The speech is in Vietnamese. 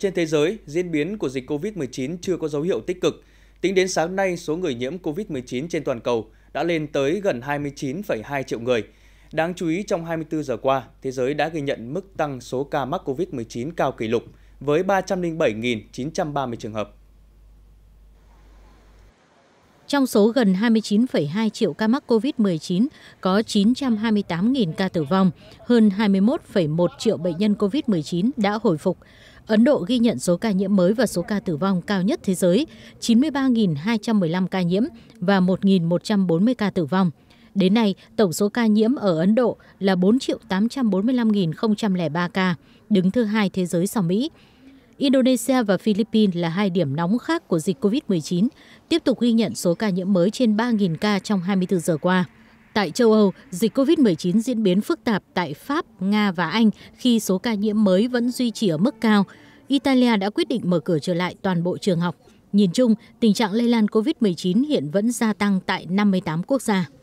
Trên thế giới, diễn biến của dịch COVID-19 chưa có dấu hiệu tích cực. Tính đến sáng nay, số người nhiễm COVID-19 trên toàn cầu đã lên tới gần 29,2 triệu người. Đáng chú ý, trong 24 giờ qua, thế giới đã ghi nhận mức tăng số ca mắc COVID-19 cao kỷ lục với 307.930 trường hợp. Trong số gần 29,2 triệu ca mắc COVID-19, có 928.000 ca tử vong, hơn 21,1 triệu bệnh nhân COVID-19 đã hồi phục. Ấn Độ ghi nhận số ca nhiễm mới và số ca tử vong cao nhất thế giới, 93.215 ca nhiễm và 1.140 ca tử vong. Đến nay, tổng số ca nhiễm ở Ấn Độ là 4.845.003 ca, đứng thứ hai thế giới sau Mỹ. Indonesia và Philippines là hai điểm nóng khác của dịch COVID-19, tiếp tục ghi nhận số ca nhiễm mới trên 3.000 ca trong 24 giờ qua. Tại châu Âu, dịch COVID-19 diễn biến phức tạp tại Pháp, Nga và Anh khi số ca nhiễm mới vẫn duy trì ở mức cao. Italia đã quyết định mở cửa trở lại toàn bộ trường học. Nhìn chung, tình trạng lây lan COVID-19 hiện vẫn gia tăng tại 58 quốc gia.